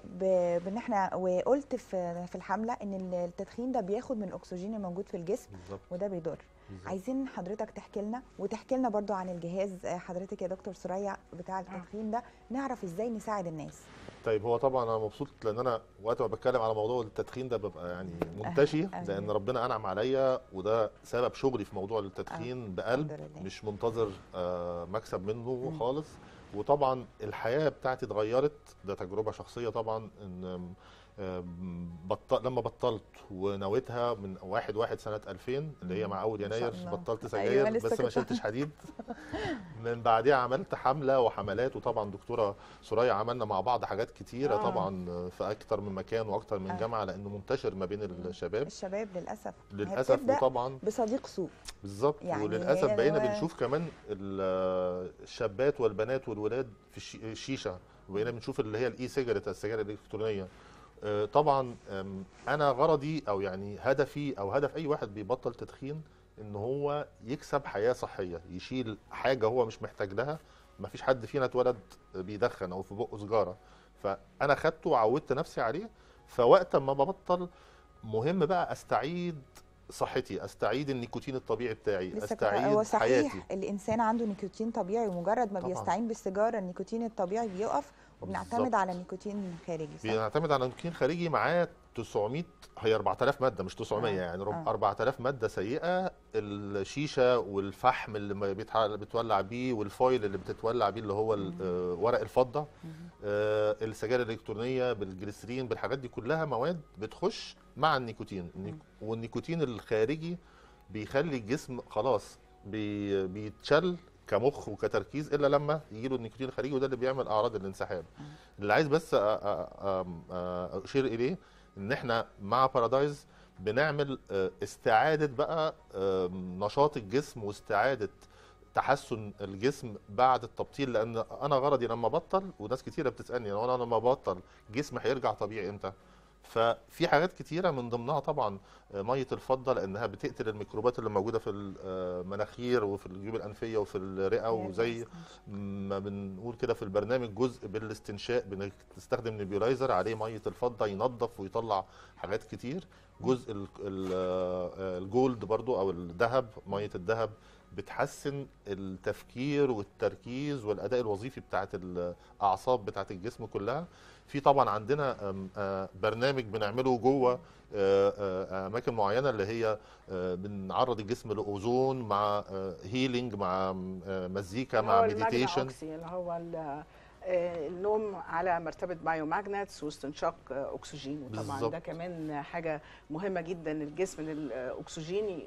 Speaker 1: بان احنا وقلت في الحمله ان التدخين ده بياخد من الاكسجين الموجود في الجسم بالزبط. وده بيضر عايزين حضرتك تحكي لنا وتحكي لنا برضو عن الجهاز آه، حضرتك يا دكتور سريع بتاع آه. التدخين ده نعرف
Speaker 4: ازاي نساعد الناس طيب هو طبعا انا مبسوط لان انا وقت ما بتكلم على موضوع التدخين ده ببقى يعني منتشي لان ربنا انعم عليا وده سبب شغلي في موضوع التدخين آه، بقلب مش منتظر مكسب منه خالص وطبعا الحياه بتاعتي اتغيرت ده تجربه شخصيه طبعا ان بطل لما بطلت ونويتها من 1 1 سنه 2000 اللي هي مع اول يناير بطلت أيوة، سجاير أيوة بس ما شلتش حديد <laughs> من بعديها عملت حمله وحملات وطبعا دكتوره سوريا عملنا مع بعض حاجات كتيره آه. طبعا في اكتر من مكان واكتر من آه. جامعه لانه منتشر ما بين الشباب الشباب للاسف للاسف وطبعا بصديق سوء بالظبط يعني وللاسف بقينا هو... بنشوف كمان الشابات والبنات والولاد في الشيشه وبقينا بنشوف اللي هي الاي سيجرت السجاير الالكترونيه آه، طبعا انا غرضي او يعني هدفي او هدف اي واحد بيبطل تدخين ان هو يكسب حياه صحيه يشيل حاجه هو مش محتاج لها ما فيش حد فينا اتولد بيدخن او في بقه سجاره فانا خدته وعودت نفسي عليه فوقت ما ببطل مهم بقى استعيد صحتي استعيد النيكوتين الطبيعي بتاعي استعيد هو صحيح حياتي
Speaker 1: الانسان عنده نيكوتين طبيعي ومجرد ما طبعا. بيستعين بالسيجاره النيكوتين الطبيعي بيقف وبنعتمد على نيكوتين خارجي صح؟
Speaker 4: بنعتمد على نيكوتين خارجي معاه 900 هي 4000 ماده مش 900 آه. يعني آه. 4000 ماده سيئه الشيشه والفحم اللي بتولع بيه والفويل اللي بتتولع بيه اللي هو آه، ورق الفضه آه السجاير الالكترونيه بالجليسرين بالحاجات دي كلها مواد بتخش مع النيكوتين والنيكوتين الخارجي بيخلي الجسم خلاص بيتشل كمخ وكتركيز الا لما يجي له النيكوتين الخارجي وده اللي بيعمل اعراض الانسحاب اللي عايز بس اشير اليه ان احنا مع بارادايز بنعمل آه، استعاده بقى نشاط الجسم واستعاده تحسن الجسم بعد التبطيل لان انا غرضي لما بطل وناس كتيره بتسالني انا لما بطل جسمي هيرجع طبيعي امتى؟ ففي حاجات كتيرة من ضمنها طبعا آه، مية الفضة لأنها بتقتل الميكروبات اللي موجودة في المناخير آه، وفي الجيوب الأنفية وفي الرئة وزي ما بنقول كده في البرنامج جزء بالاستنشاء بنستخدم نيبيولايزر عليه مية الفضة ينظف ويطلع حاجات كتير جزء آه، الجولد برضو أو الذهب مية الذهب بتحسن التفكير والتركيز والأداء الوظيفي بتاعت الأعصاب بتاعت الجسم كلها في طبعا عندنا برنامج بنعمله جوه اماكن معينه اللي هي بنعرض الجسم لاوزون مع هيلينج مع مزيكا مع مديتيشن
Speaker 2: اللي هو النوم على مرتبه بايو ماجنتس واستنشاق اكسجين وطبعا بالزبط. ده كمان حاجه مهمه جدا الجسم الاكسجين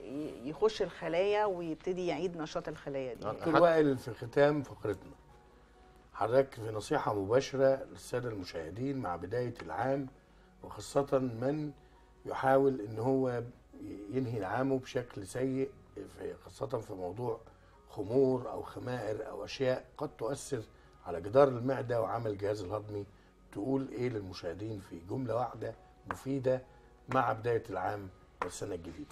Speaker 2: يخش الخلايا ويبتدي يعيد نشاط الخلايا دي دكتور آه،
Speaker 3: وائل في ختام فقرتنا حضرتك في نصيحة مباشرة للسادة المشاهدين مع بداية العام وخاصة من يحاول ان هو ينهي عامه بشكل سيء في خاصة في موضوع خمور او خمائر او اشياء قد تؤثر على جدار المعدة وعمل الجهاز الهضمي تقول ايه للمشاهدين في جملة واحدة مفيدة مع بداية العام والسنة الجديدة.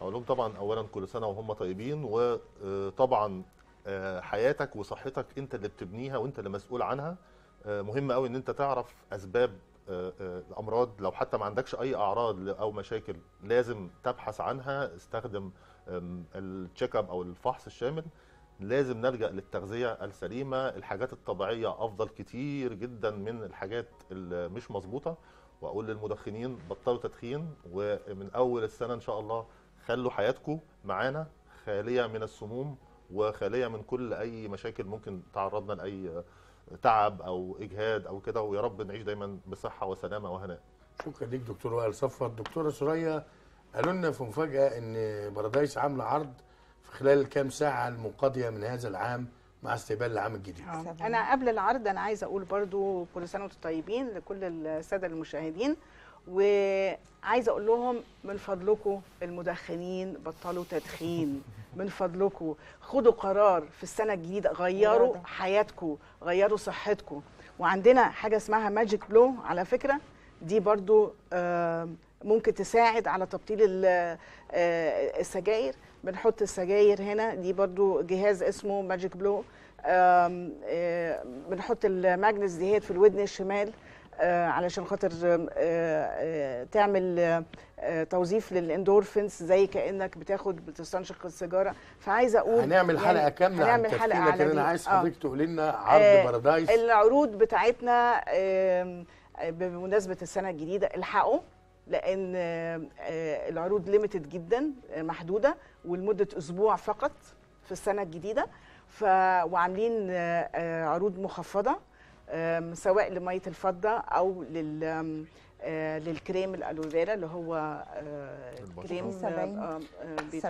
Speaker 4: اقول لهم طبعا اولا كل سنة وهم طيبين وطبعا آه، حياتك وصحتك انت اللي بتبنيها وانت اللي مسؤول عنها آه، مهم قوي ان انت تعرف اسباب الامراض آه، لو حتى ما عندكش اي اعراض او مشاكل لازم تبحث عنها استخدم التشيك اب او الفحص الشامل لازم نلجا للتغذيه السليمه الحاجات الطبيعيه افضل كتير جدا من الحاجات اللي مش مظبوطه واقول للمدخنين بطلوا تدخين ومن اول السنه ان شاء الله خلوا حياتكم معانا خاليه من السموم وخاليه من كل اي مشاكل ممكن تعرضنا لاي تعب او اجهاد او كده ويا رب نعيش دايما بصحه وسلامه وهناء
Speaker 3: شكرا ليك دكتور وائل صفر دكتوره سوريا قالوا لنا في مفاجاه ان بارادايس عامله عرض في خلال الكام ساعه المنقضيه من هذا العام مع استقبال العام الجديد نعم.
Speaker 2: انا قبل العرض انا عايزه اقول برضو كل سنه وانتم طيبين لكل الساده المشاهدين وعايزه اقول لهم من فضلكم المدخنين بطلوا تدخين من فضلكم خدوا قرار في السنه الجديده غيروا حياتكم غيروا صحتكم وعندنا حاجه اسمها ماجيك بلو على فكره دي برضو ممكن تساعد على تبطيل آه، السجاير بنحط السجاير هنا دي برضو جهاز اسمه ماجيك آه، بلو بنحط الماجنس دهيت في الودن الشمال آه، علشان خاطر آه، آه، تعمل توظيف للاندورفينز زي كانك بتاخد بتستنشق السيجاره فعايزه اقول هنعمل يعني حلقه كامله هنعمل عن حلقه لكن انا عايز حضرتك
Speaker 3: آه تقولي لنا عرض آه بارادايس
Speaker 2: العروض بتاعتنا آه بمناسبه السنه الجديده الحقوا لان العروض ليميتد جدا محدوده ولمده اسبوع فقط في السنه الجديده ف وعاملين عروض مخفضه سواء لميه الفضه او لل آه، للكريم الالوفيرا اللي هو آه، كريم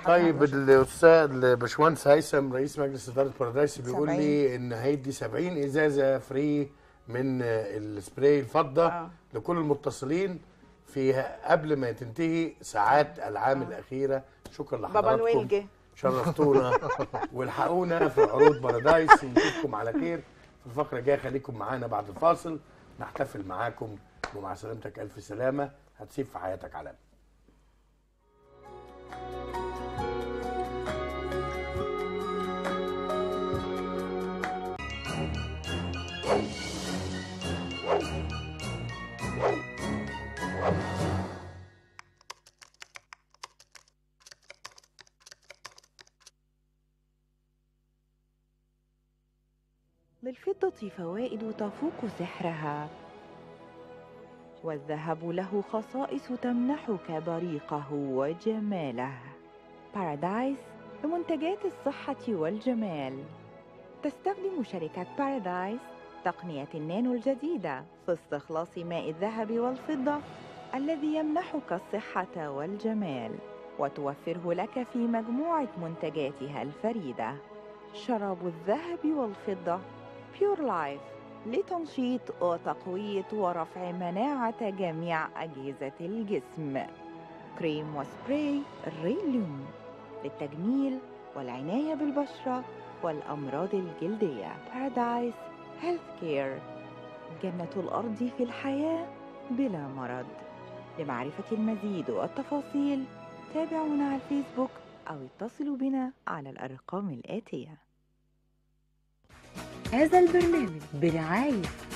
Speaker 1: طيب
Speaker 3: الاستاذ باشمهندس هيثم رئيس مجلس اداره بارادايس بيقول لي ان هيدي 70 ازازه فري من آه، السبراي الفضه آه. لكل المتصلين فيها قبل ما تنتهي ساعات العام آه. الاخيره شكرا لحضراتكم بابا نويل جه شرفتونا <laughs> والحقونا في عروض بارادايس ونشوفكم على خير في الفقرة الجاية خليكم معانا بعد الفاصل نحتفل معاكم ومع سلامتك ألف سلامة هتسيب في حياتك علامة
Speaker 1: للفضة فوائد تفوق سحرها والذهب له خصائص تمنحك بريقه وجماله بارادايس لمنتجات الصحة والجمال تستخدم شركة بارادايس تقنية النانو الجديدة في استخلاص ماء الذهب والفضة الذي يمنحك الصحة والجمال وتوفره لك في مجموعة منتجاتها الفريدة شراب الذهب والفضة بيور لايف لتنشيط وتقوية ورفع مناعة جميع أجهزة الجسم كريم وسبراي الريليوم للتجميل والعناية بالبشرة والأمراض الجلدية بارادايس هيلث كير جنة الأرض في الحياة بلا مرض لمعرفة المزيد والتفاصيل تابعونا على الفيسبوك أو اتصلوا بنا على الأرقام الآتية
Speaker 2: هذا البرنامج برعاية